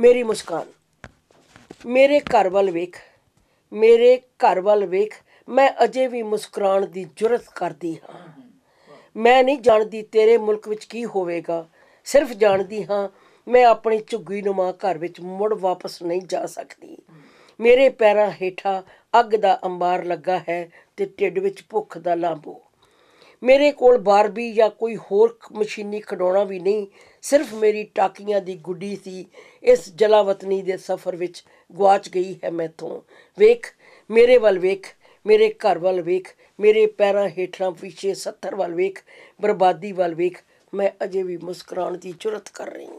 ਮੇਰੀ ਮੁਸਕਾਨ ਮੇਰੇ ਘਰ ਵੱਲ ਵੇਖ ਮੇਰੇ ਘਰ ਵੱਲ ਵੇਖ ਮੈਂ ਅਜੇ ਵੀ ਮੁਸਕਰਾਣ ਦੀ ਜੁਰਤ ਕਰਦੀ ਹਾਂ ਮੈਂ ਨਹੀਂ ਜਾਣਦੀ ਤੇਰੇ ਮੁਲਕ ਵਿੱਚ ਕੀ ਹੋਵੇਗਾ ਸਿਰਫ ਜਾਣਦੀ ਹਾਂ ਮੈਂ ਆਪਣੀ ਝੁੱਗੀ ਨਮਾ ਘਰ ਵਿੱਚ ਮੁੜ ਵਾਪਸ ਨਹੀਂ ਜਾ ਸਕਦੀ ਮੇਰੇ ਪੈਰਾਂ ਹੇਠਾਂ ਅੱਗ ਦਾ ਅੰਬਾਰ ਲੱਗਾ ਹੈ ਤੇ ਢਿੱਡ ਵਿੱਚ ਭੁੱਖ ਦਾ ਲਾਂਬੋ ਮੇਰੇ ਕੋਲ ਬਾਰਬੀ ਜਾਂ ਕੋਈ ਹੋਰ ਮਸ਼ੀਨੀ ਖਡਾਉਣਾ ਵੀ ਨਹੀਂ ਸਿਰਫ ਮੇਰੀ ਟਾਕੀਆਂ ਦੀ ਗੁੱਡੀ ਸੀ ਇਸ ਜਲਾਵਤਨੀ ਦੇ ਸਫ਼ਰ ਵਿੱਚ ਗਵਾਚ ਗਈ ਹੈ ਮੈਥੋਂ ਵੇਖ ਮੇਰੇ ਵੱਲ ਵੇਖ ਮੇਰੇ ਘਰ ਵੱਲ ਵੇਖ ਮੇਰੇ ਪੈਰਾਂ ਹੇਠਾਂ ਪਿੱਛੇ ਸੱਤਰ ਵੱਲ ਵੇਖ ਬਰਬਾਦੀ ਵੱਲ ਵੇਖ ਮੈਂ ਅਜੇ ਵੀ ਮੁਸਕਰਾਉਣ ਦੀ ਜੁਰਤ ਕਰ ਰਹੀ ਹਾਂ